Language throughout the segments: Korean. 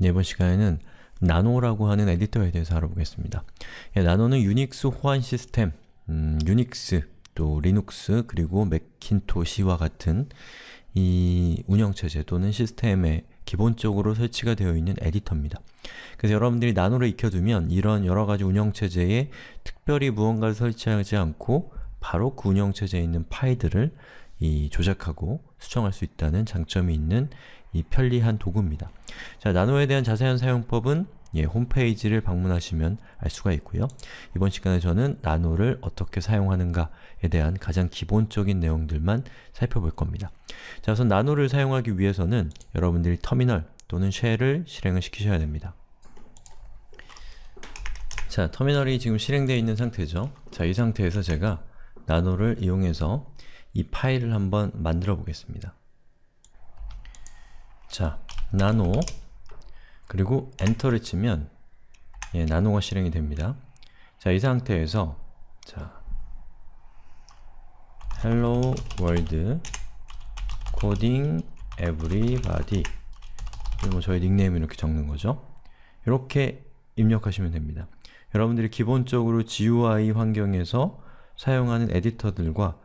이번 네 시간에는 나노라고 하는 에디터에 대해서 알아보겠습니다. 예, 나노는 유닉스 호환 시스템, 음, 유닉스, 또 리눅스, 그리고 맥킨토시와 같은 이 운영체제 또는 시스템에 기본적으로 설치가 되어 있는 에디터입니다. 그래서 여러분들이 나노를 익혀두면 이런 여러가지 운영체제에 특별히 무언가를 설치하지 않고 바로 그 운영체제에 있는 파일들을 이 조작하고 수정할 수 있다는 장점이 있는 이 편리한 도구입니다. 자, 나노에 대한 자세한 사용법은 예, 홈페이지를 방문하시면 알 수가 있고요. 이번 시간에 저는 나노를 어떻게 사용하는가에 대한 가장 기본적인 내용들만 살펴볼 겁니다. 자, 우선 나노를 사용하기 위해서는 여러분들이 터미널 또는 쉘을 실행을 시키셔야 됩니다. 자, 터미널이 지금 실행되어 있는 상태죠. 자, 이 상태에서 제가 나노를 이용해서 이 파일을 한번 만들어 보겠습니다. 자, 나노 그리고 엔터를 치면 예, 나노가 실행이 됩니다. 자, 이 상태에서 자, hello world coding everybody 뭐 저희 닉네임 이렇게 적는 거죠. 이렇게 입력하시면 됩니다. 여러분들이 기본적으로 GUI 환경에서 사용하는 에디터들과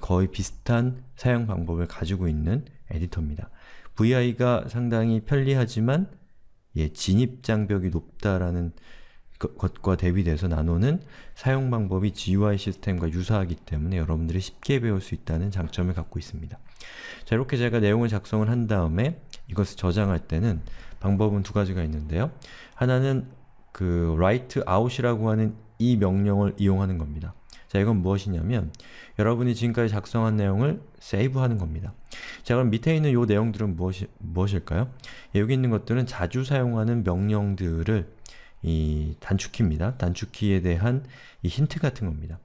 거의 비슷한 사용 방법을 가지고 있는 에디터입니다. VI가 상당히 편리하지만 예, 진입 장벽이 높다라는 것과 대비돼서 나노는 사용 방법이 GUI 시스템과 유사하기 때문에 여러분들이 쉽게 배울 수 있다는 장점을 갖고 있습니다. 자, 이렇게 제가 내용을 작성을 한 다음에 이것을 저장할 때는 방법은 두 가지가 있는데요. 하나는 그 write out이라고 하는 이 명령을 이용하는 겁니다. 자, 이건 무엇이냐면 여러분이 지금까지 작성한 내용을 세이브하는 겁니다. 자, 그럼 밑에 있는 요 내용들은 무엇이, 무엇일까요? 예, 여기 있는 것들은 자주 사용하는 명령들을 이 단축키입니다. 단축키에 대한 이 힌트 같은 겁니다.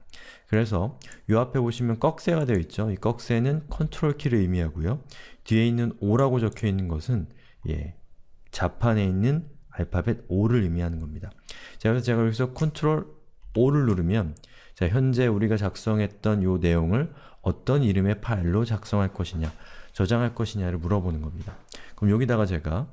그래서 요 앞에 보시면 꺽쇠가 되어 있죠. 이 꺽쇠는 컨트롤 키를 의미하고요. 뒤에 있는 O라고 적혀 있는 것은 예, 자판에 있는 알파벳 O를 의미하는 겁니다. 자, 그래서 제가 여기서 컨트롤 O를 누르면 자, 현재 우리가 작성했던 요 내용을 어떤 이름의 파일로 작성할 것이냐, 저장할 것이냐를 물어보는 겁니다. 그럼 여기다가 제가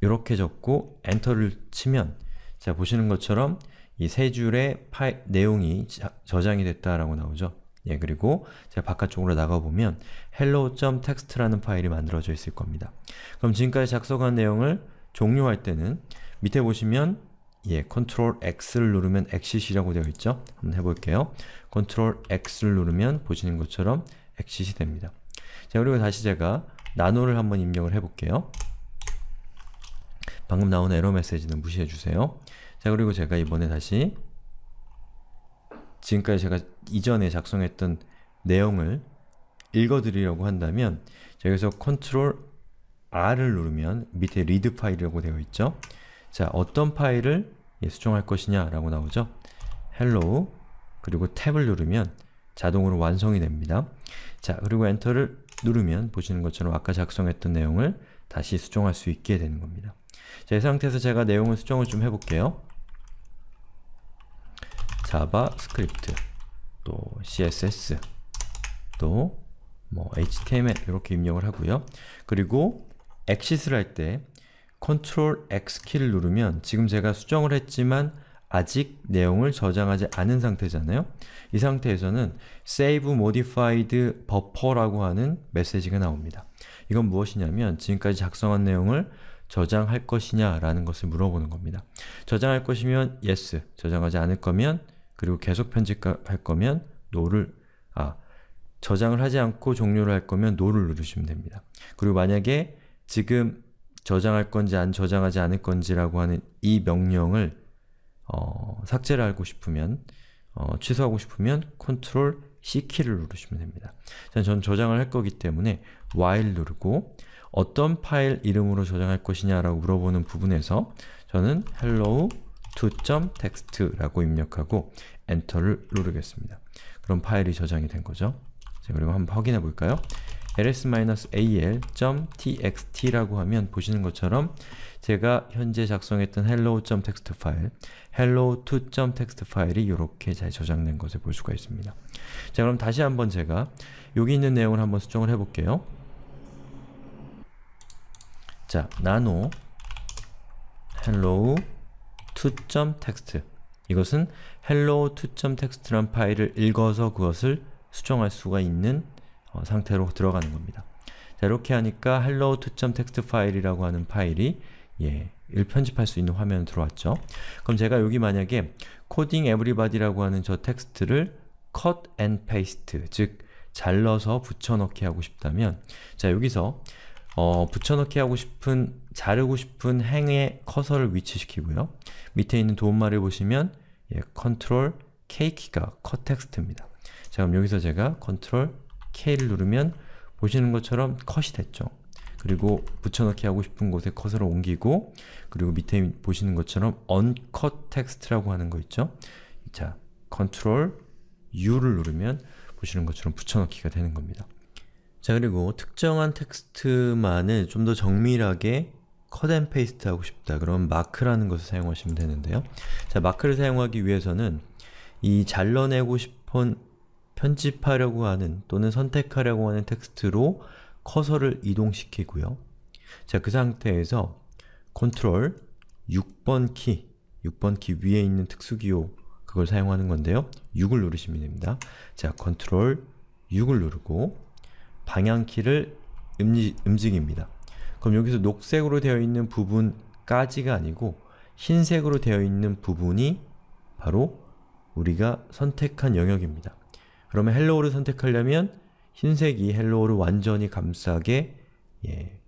이렇게 적고 엔터를 치면 자, 보시는 것처럼 이 세 줄의 파일 내용이 자, 저장이 됐다라고 나오죠. 예, 그리고 제가 바깥쪽으로 나가보면 hello.txt라는 파일이 만들어져 있을 겁니다. 그럼 지금까지 작성한 내용을 종료할 때는 밑에 보시면 예, Ctrl X를 누르면 엑시시라고 되어 있죠? 한번 해볼게요. Ctrl X를 누르면 보시는 것처럼 엑시시 됩니다. 자, 그리고 다시 제가 나노를 한번 입력을 해볼게요. 방금 나온 에러 메시지는 무시해주세요. 자, 그리고 제가 이번에 다시 지금까지 제가 이전에 작성했던 내용을 읽어드리려고 한다면 여기서 Ctrl R을 누르면 밑에 리드 파일이라고 되어 있죠? 자, 어떤 파일을 수정할 것이냐라고 나오죠. hello 그리고 탭을 누르면 자동으로 완성이 됩니다. 자, 그리고 엔터를 누르면 보시는 것처럼 아까 작성했던 내용을 다시 수정할 수 있게 되는 겁니다. 자, 이 상태에서 제가 내용을 수정을 좀 해볼게요. 자바스크립트, 또 CSS, 또 뭐 HTML 이렇게 입력을 하고요. 그리고 엑시스를 할때 Ctrl X 키를 누르면 지금 제가 수정을 했지만 아직 내용을 저장하지 않은 상태잖아요? 이 상태에서는 save modified buffer라고 하는 메시지가 나옵니다. 이건 무엇이냐면 지금까지 작성한 내용을 저장할 것이냐 라는 것을 물어보는 겁니다. 저장할 것이면 yes, 저장하지 않을 거면 그리고 계속 편집할 거면 no를 아, 저장을 하지 않고 종료를 할 거면 no를 누르시면 됩니다. 그리고 만약에 지금 저장할 건지 안 저장하지 않을 건지라고 하는 이 명령을 어, 삭제를 하고 싶으면 어, 취소하고 싶으면 Ctrl C 키를 누르시면 됩니다. 저는 저장을 할 거기 때문에 while 누르고 어떤 파일 이름으로 저장할 것이냐라고 물어보는 부분에서 저는 hello 2.txt라고 입력하고 엔터를 누르겠습니다. 그럼 파일이 저장이 된 거죠. 자, 그리고 한번 확인해 볼까요? ls-al.txt라고 하면 보시는 것처럼 제가 현재 작성했던 hello.txt 파일, hello2.txt 파일이 이렇게 잘 저장된 것을 볼 수가 있습니다. 자 그럼 다시 한번 제가 여기 있는 내용을 한번 수정을 해볼게요. 자, nano hello2.txt 이것은 hello2.txt란 파일을 읽어서 그것을 수정할 수가 있는 어, 상태로 들어가는 겁니다. 자, 이렇게 하니까 hello 2.txt 파일이라고 하는 파일이 예, 편집할 수 있는 화면에 들어왔죠. 그럼 제가 여기 만약에 coding e v e r y b o d y 라고 하는 저 텍스트를 cut and paste, 즉 잘라서 붙여넣기 하고 싶다면 자, 여기서 어, 붙여넣기 하고 싶은, 자르고 싶은 행의 커서를 위치시키고요. 밑에 있는 도움말을 보시면 예, 컨트 l K키가 컷 텍스트입니다. 자, 그럼 여기서 제가 c 컨트 l K를 누르면 보시는 것처럼 컷이 됐죠. 그리고 붙여넣기 하고 싶은 곳에 컷으로 옮기고 그리고 밑에 보시는 것처럼 uncut text라고 하는 거 있죠? 자, 컨트롤 U를 누르면 보시는 것처럼 붙여넣기가 되는 겁니다. 자, 그리고 특정한 텍스트만을 좀 더 정밀하게 컷앤 페이스트 하고 싶다. 그럼 마크라는 것을 사용하시면 되는데요. 자, 마크를 사용하기 위해서는 이 잘라내고 싶은 편집하려고 하는 또는 선택하려고 하는 텍스트로 커서를 이동시키고요. 자, 그 상태에서 Ctrl 6번 키, 6번 키 위에 있는 특수기호 그걸 사용하는 건데요. 6을 누르시면 됩니다. 자, Ctrl 6을 누르고 방향키를 음지, 움직입니다. 그럼 여기서 녹색으로 되어 있는 부분까지가 아니고 흰색으로 되어 있는 부분이 바로 우리가 선택한 영역입니다. 그러면 헬로우를 선택하려면 흰색이 헬로우를 완전히 감싸게 예,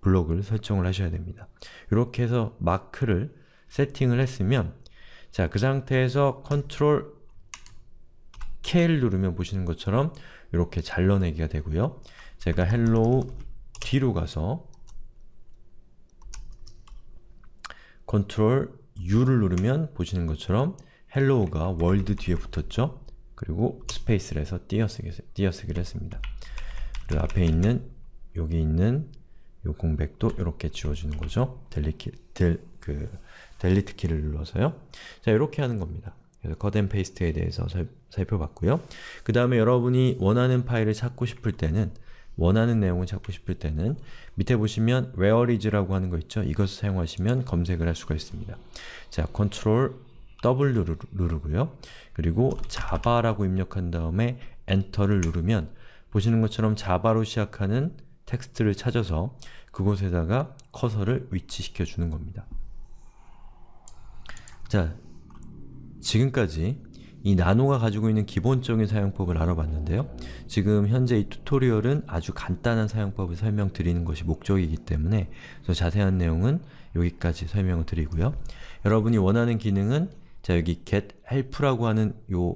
블록을 설정을 하셔야 됩니다. 이렇게 해서 마크를 세팅을 했으면 자, 그 상태에서 컨트롤 K를 누르면 보시는 것처럼 이렇게 잘라내기가 되고요. 제가 헬로우 뒤로 가서 컨트롤 U를 누르면 보시는 것처럼 헬로우가 월드 뒤에 붙었죠? 그리고 스페이스를 해서 띄어쓰기, 띄어쓰기를 했습니다. 그리고 앞에 있는 여기 있는 요 공백도 이렇게 지워주는 거죠. 델리키, 델, 그, 델리트 키를 눌러서요. 자, 이렇게 하는 겁니다. 그래서 컷앤 페이스트에 대해서 살, 살펴봤고요. 그 다음에 여러분이 원하는 파일을 찾고 싶을 때는 원하는 내용을 찾고 싶을 때는 밑에 보시면 where is라고 하는 거 있죠? 이것을 사용하시면 검색을 할 수가 있습니다. 자, 컨트롤 W를 누르고요. 그리고 자바라고 입력한 다음에 엔터를 누르면 보시는 것처럼 자바로 시작하는 텍스트를 찾아서 그곳에다가 커서를 위치시켜 주는 겁니다. 자, 지금까지 이 나노가 가지고 있는 기본적인 사용법을 알아봤는데요. 지금 현재 이 튜토리얼은 아주 간단한 사용법을 설명드리는 것이 목적이기 때문에 자세한 내용은 여기까지 설명을 드리고요. 여러분이 원하는 기능은 자 여기 getHelp라고 하는 요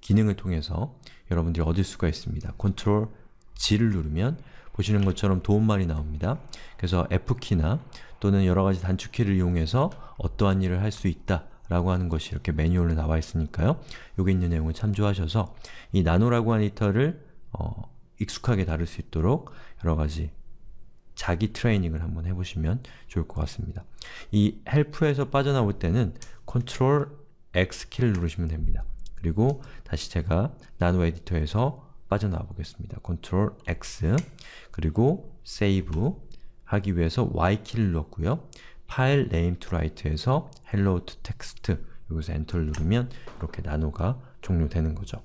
기능을 통해서 여러분들이 얻을 수가 있습니다. Ctrl G를 누르면 보시는 것처럼 도움말이 나옵니다. 그래서 F키나 또는 여러가지 단축키를 이용해서 어떠한 일을 할 수 있다 라고 하는 것이 이렇게 매뉴얼로 나와 있으니까요. 여기 있는 내용을 참조하셔서 이 나노라고 하는 히터를 어, 익숙하게 다룰 수 있도록 여러가지 자기 트레이닝을 한번 해보시면 좋을 것 같습니다. 이 헬프에서 빠져나올 때는 Ctrl X 키를 누르시면 됩니다. 그리고 다시 제가 나노 에디터에서 빠져나와 보겠습니다. Ctrl X 그리고 세이브 하기 위해서 Y 키를 눌렀고요. 파일 네임 투 라이트에서 hello to text 여기서 엔터를 누르면 이렇게 나노가 종료되는 거죠.